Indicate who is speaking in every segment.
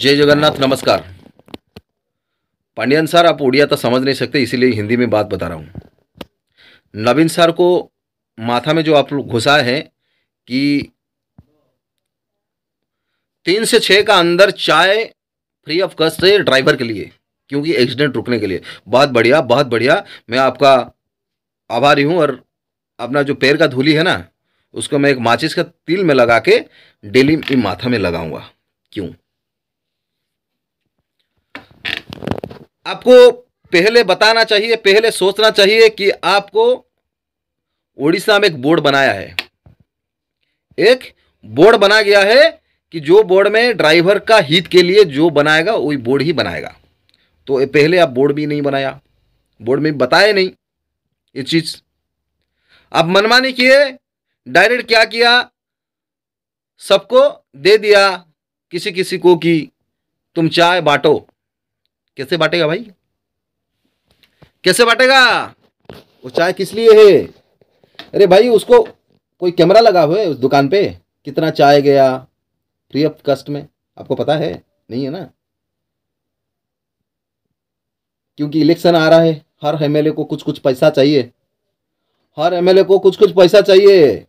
Speaker 1: जय जगन्नाथ नमस्कार पांडियन सर आप उड़िया तो समझ नहीं सकते इसीलिए हिंदी में बात बता रहा हूँ नवीन सर को माथा में जो आप लोग घुसा है कि तीन से छः का अंदर चाय फ्री ऑफ कॉस्ट है ड्राइवर के लिए क्योंकि एक्सीडेंट रुकने के लिए बहुत बढ़िया बहुत बढ़िया मैं आपका आभारी हूँ और अपना जो पैर का धूली है ना उसको मैं एक माचिस का तिल में लगा के डेली माथा में लगाऊंगा क्यों आपको पहले बताना चाहिए पहले सोचना चाहिए कि आपको ओडिशा में एक बोर्ड बनाया है एक बोर्ड बना गया है कि जो बोर्ड में ड्राइवर का हित के लिए जो बनाएगा वही बोर्ड ही बनाएगा तो पहले आप बोर्ड भी नहीं बनाया बोर्ड में बताए नहीं ये चीज़ आप मनमानी किए डायरेक्ट क्या किया सबको दे दिया किसी किसी को कि तुम चाय बांटो कैसे बांटेगा भाई कैसे बांटेगा वो चाय किस लिए है अरे भाई उसको कोई कैमरा लगा हुआ है उस दुकान पे कितना चाय गया फ्री ऑफ कस्ट में आपको पता है नहीं है ना क्योंकि इलेक्शन आ रहा है हर एमएलए को कुछ कुछ पैसा चाहिए हर एमएलए को कुछ कुछ पैसा चाहिए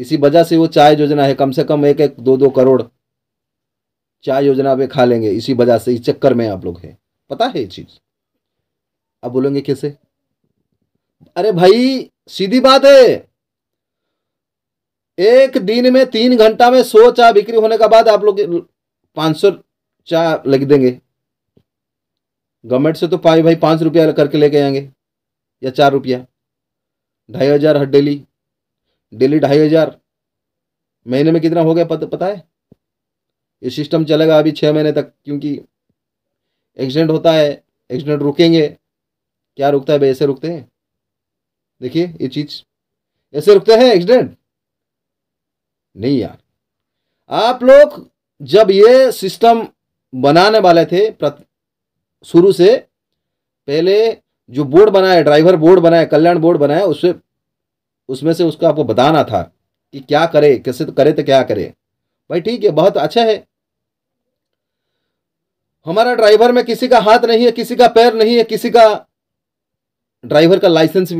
Speaker 1: इसी वजह से वो चाय योजना है कम से कम एक एक दो दो करोड़ चाय योजना पे खा लेंगे इसी वजह से इस चक्कर में आप लोग हैं पता है ये चीज़ अब बोलेंगे कैसे अरे भाई सीधी बात है एक दिन में तीन घंटा में सौ चाय बिक्री होने के बाद आप लोग पांच सौ चाय लग देंगे गवर्नमेंट से तो पाई भाई पांच रुपया करके लेके आएंगे या चार रुपया ढाई हज़ार हर डेली डेली ढाई हज़ार महीने में कितना हो गया पत, पता है ये सिस्टम चलेगा अभी छः महीने तक क्योंकि एक्सीडेंट होता है एक्सीडेंट रुकेंगे क्या रुकता है भाई ऐसे रुकते हैं देखिए ये चीज़ ऐसे रुकते हैं एक्सीडेंट नहीं यार आप लोग जब ये सिस्टम बनाने वाले थे शुरू से पहले जो बोर्ड बनाया ड्राइवर बोर्ड बनाया कल्याण बोर्ड बनाया उससे उसमें से उसको आपको बताना था कि क्या करे कैसे तो करे तो क्या करे भाई ठीक है बहुत अच्छा है हमारा ड्राइवर में किसी का हाथ नहीं है किसी का पैर नहीं है किसी का ड्राइवर का लाइसेंस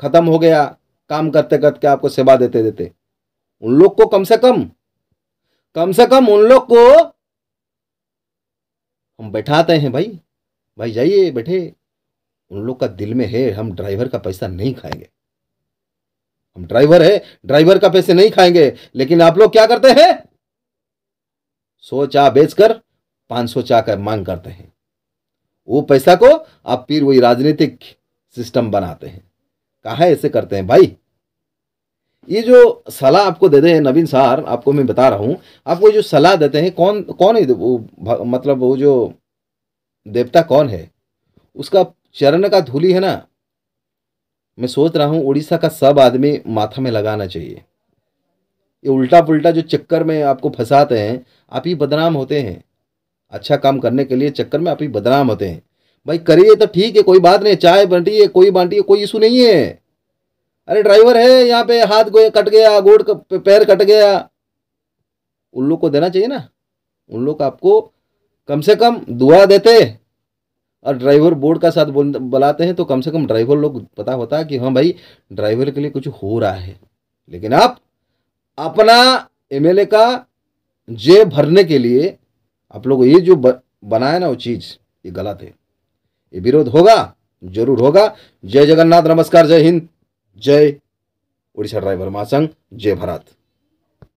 Speaker 1: खत्म हो गया काम करते करते आपको सेवा देते देते उन लोग को कम से कम कम से कम उन लोग को हम बैठाते हैं भाई भाई जाइए बैठे उन लोग का दिल में है हम ड्राइवर का पैसा नहीं खाएंगे हम ड्राइवर है ड्राइवर का पैसे नहीं खाएंगे लेकिन आप लोग क्या करते हैं सोचा बेचकर पाँच सौ चाह कर मांग करते हैं वो पैसा को आप फिर वही राजनीतिक सिस्टम बनाते हैं कहा है ऐसे करते हैं भाई ये जो सलाह आपको दे दे नवीन सार आपको मैं बता रहा हूँ आपको जो सलाह देते हैं कौन कौन है वो मतलब वो जो देवता कौन है उसका चरण का धूली है ना मैं सोच रहा हूँ उड़ीसा का सब आदमी माथा में लगाना चाहिए ये उल्टा पुल्टा जो चक्कर में आपको फंसाते हैं आप ही बदनाम होते हैं अच्छा काम करने के लिए चक्कर में आप ही बदनाम होते हैं भाई करिए तो ठीक है कोई बात नहीं चाय बांटिए कोई बांटिए कोई इशू नहीं है अरे ड्राइवर है यहाँ पे हाथ गोए कट गया गोड़ पैर कट गया उन लोग को देना चाहिए ना उन लोग आपको कम से कम दुआ देते और ड्राइवर बोर्ड का साथ बोल बुलाते हैं तो कम से कम ड्राइवर लोग पता होता है कि हाँ भाई ड्राइवर के लिए कुछ हो रहा है लेकिन आप अपना एमएलए का जेब भरने के लिए आप लोग ये जो बनाया ना वो चीज़ ये गलत है ये विरोध होगा जरूर होगा जय जगन्नाथ नमस्कार जय हिंद जय उड़ीसा ड्राइवर महासंघ जय भारत